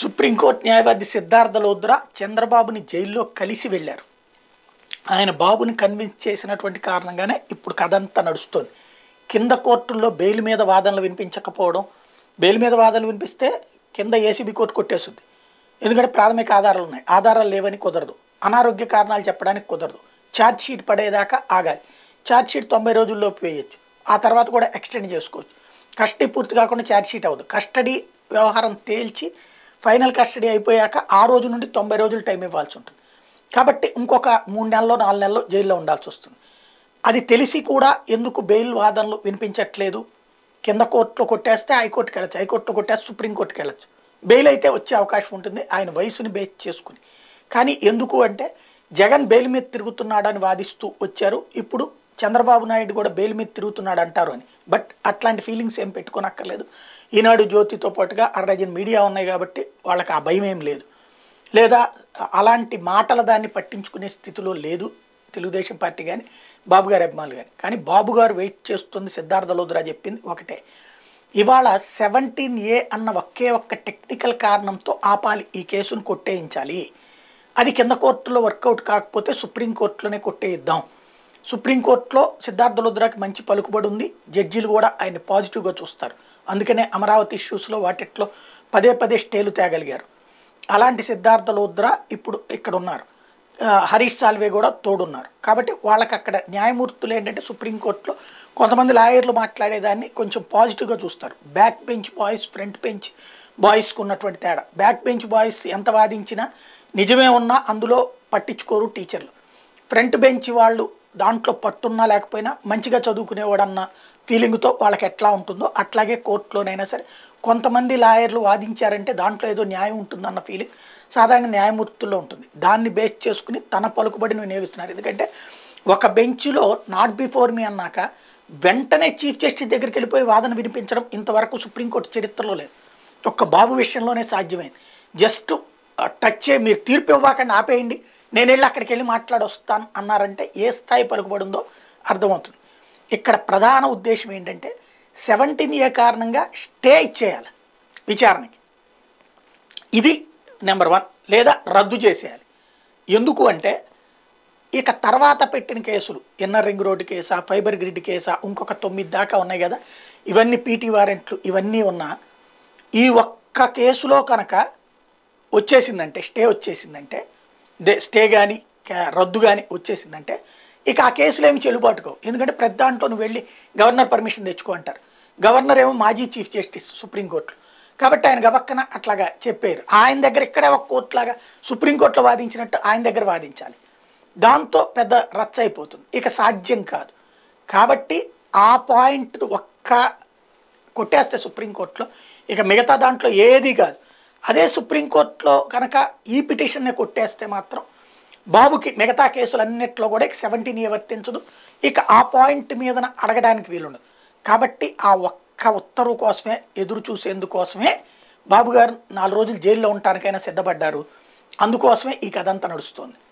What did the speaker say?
supreme court న్యాయవాది సిద్ధార్థ లోద్రా చంద్రబాబుని జైల్లో కలిసి వెళ్ళారు ఆయన బాబుని కన్విన్స్ చేసినటువంటి కారణంగానే ఇప్పుడు కథ అంతా నడుస్తుంది కింద కోర్టుల్లో బెయిల్ మీద వాదనలు వినిపించకపోవడం బెయిల్ మీద వాదనలు వినిపిస్తే కింద ఏసీబీ కోర్టు కొట్టేస్తుంది ఎందుకంటే ప్రాథమిక ఆధారాలు ఉన్నాయి ఆధారాలు లేవని కుదరదు అనారోగ్య కారణాలు చెప్పడానికి కుదరదు ఛార్జ్ షీట్ పడేదాకా ఆగాలి ఛార్జ్ షీట్ తొంభై రోజుల్లోపు వేయచ్చు ఆ తర్వాత కూడా ఎక్స్టెండ్ చేసుకోవచ్చు కస్టడీ పూర్తి కాకుండా ఛార్జ్ షీట్ అవ్వదు కస్టడీ వ్యవహారం తేల్చి ఫైనల్ కస్టడీ అయిపోయాక ఆ రోజు నుండి తొంభై రోజులు టైం ఇవ్వాల్సి ఉంటుంది కాబట్టి ఇంకొక మూడు నెలలో నాలుగు నెలల్లో జైల్లో ఉండాల్సి వస్తుంది అది తెలిసి కూడా ఎందుకు బెయిల్ వాదనలు వినిపించట్లేదు కింద కోర్టులో కొట్టేస్తే హైకోర్టుకి వెళ్ళచ్చు హైకోర్టులో కొట్టేస్తే సుప్రీంకోర్టుకి వెళ్ళచ్చు బెయిల్ అయితే వచ్చే అవకాశం ఉంటుంది ఆయన వయసుని బేస్ చేసుకుని కానీ ఎందుకు అంటే జగన్ బెయిల్ మీద తిరుగుతున్నాడని వాదిస్తూ వచ్చారు ఇప్పుడు చంద్రబాబు నాయుడు కూడా బెయిల్ మీద తిరుగుతున్నాడు అంటారు అని బట్ అట్లాంటి ఫీలింగ్స్ ఏం పెట్టుకోనక్కర్లేదు ఈనాడు జ్యోతితో పాటుగా అరడజన్ మీడియా ఉన్నాయి కాబట్టి వాళ్ళకి ఆ భయం ఏం లేదు లేదా అలాంటి మాటల దాన్ని పట్టించుకునే స్థితిలో లేదు తెలుగుదేశం పార్టీ కానీ బాబు గారి అభిమానులు కానీ కానీ బాబు గారు వెయిట్ చేస్తుంది సిద్ధార్థ లోద్రా చెప్పింది ఒకటే ఇవాళ సెవెంటీన్ ఏ అన్న ఒకే ఒక్క టెక్నికల్ కారణంతో ఆపాలి ఈ కేసును కొట్టేయించాలి అది కింద కోర్టులో వర్కౌట్ కాకపోతే సుప్రీంకోర్టులోనే కొట్టేయిద్దాం సుప్రీంకోర్టులో సిద్ధార్థ లుద్రాకి మంచి పలుకుబడి ఉంది జడ్జీలు కూడా ఆయన పాజిటివ్గా చూస్తారు అందుకనే అమరావతి ఇష్యూస్లో వాటిట్లో పదే పదే స్టేలు తేగలిగారు అలాంటి సిద్ధార్థ లుద్రా ఇప్పుడు ఇక్కడ ఉన్నారు హరీష్ సాల్వే కూడా తోడున్నారు కాబట్టి వాళ్ళకి అక్కడ న్యాయమూర్తులు ఏంటంటే సుప్రీంకోర్టులో కొంతమంది లాయర్లు మాట్లాడేదాన్ని కొంచెం పాజిటివ్గా చూస్తారు back bench boys front bench బాయ్స్కు ఉన్నటువంటి తేడా బ్యాక్ బెంచ్ బాయ్స్ ఎంత వాదించినా నిజమే ఉన్నా అందులో పట్టించుకోరు టీచర్లు ఫ్రంట్ బెంచ్ వాళ్ళు దాంట్లో పట్టున్నా లేకపోయినా మంచిగా చదువుకునేవాడన్న ఫీలింగ్తో వాళ్ళకి ఎట్లా ఉంటుందో అట్లాగే కోర్టులోనైనా సరే కొంతమంది లాయర్లు వాదించారంటే దాంట్లో ఏదో న్యాయం ఉంటుందన్న ఫీలింగ్ సాధారణ న్యాయమూర్తుల్లో ఉంటుంది దాన్ని బేస్ చేసుకుని తన పలుకుబడిని వినియోగిస్తున్నారు ఎందుకంటే ఒక బెంచ్లో నాట్ బిఫోర్ మీ అన్నాక వెంటనే చీఫ్ జస్టిస్ దగ్గరికి వెళ్ళిపోయి వాదన వినిపించడం ఇంతవరకు సుప్రీంకోర్టు చరిత్రలో లేదు ఒక్క బాబు విషయంలోనే సాధ్యమైంది జస్ట్ టచ్ చేయి మీరు తీర్పు ఇవ్వకండి ఆపేయండి నేను వెళ్ళి అక్కడికి వెళ్ళి మాట్లాడొస్తాను అన్నారంటే ఏ స్థాయి పలుకుబడిందో అర్థమవుతుంది ఇక్కడ ప్రధాన ఉద్దేశం ఏంటంటే సెవెంటీన్ ఏ కారణంగా స్టే ఇచ్చేయాలి విచారణకి ఇది నెంబర్ వన్ లేదా రద్దు చేసేయాలి ఎందుకు అంటే ఇక తర్వాత పెట్టిన కేసులు ఇన్నర్ రింగ్ రోడ్డు కేసా ఫైబర్ గ్రిడ్ కేసా ఇంకొక తొమ్మిది దాకా ఉన్నాయి కదా ఇవన్నీ పీటీ వారెంట్లు ఇవన్నీ ఉన్నా ఈ ఒక్క కేసులో కనుక వచ్చేసిందంటే స్టే వచ్చేసిందంటే స్టే కానీ రద్దు కానీ వచ్చేసిందంటే ఇక ఆ కేసులు ఏమి చెల్లుబాటుకో ఎందుకంటే పెద్ద దాంట్లో నువ్వు వెళ్ళి గవర్నర్ పర్మిషన్ తెచ్చుకో అంటారు గవర్నర్ ఏమో మాజీ చీఫ్ జస్టిస్ సుప్రీంకోర్టు కాబట్టి ఆయన గవక్కన అట్లాగా చెప్పారు ఆయన దగ్గర ఇక్కడే ఒక కోర్టులాగా సుప్రీంకోర్టులో వాదించినట్టు ఆయన దగ్గర వాదించాలి దాంతో పెద్ద రచ్చ అయిపోతుంది ఇక సాధ్యం కాదు కాబట్టి ఆ పాయింట్ ఒక్క కొట్టేస్తే సుప్రీంకోర్టులో ఇక మిగతా దాంట్లో ఏది కాదు అదే సుప్రీంకోర్టులో కనుక ఈ పిటిషన్ని కొట్టేస్తే మాత్రం బాబుకి మిగతా కేసులన్నిట్లో కూడా ఇక వర్తించదు ఇక ఆ పాయింట్ మీదన అడగడానికి వీలుండదు కాబట్టి ఆ ఒక్క ఉత్తర్వు కోసమే ఎదురు చూసేందుకోసమే బాబు గారు నాలుగు రోజులు జైల్లో ఉండటానికైనా సిద్ధపడ్డారు అందుకోసమే ఈ కథ అంతా నడుస్తుంది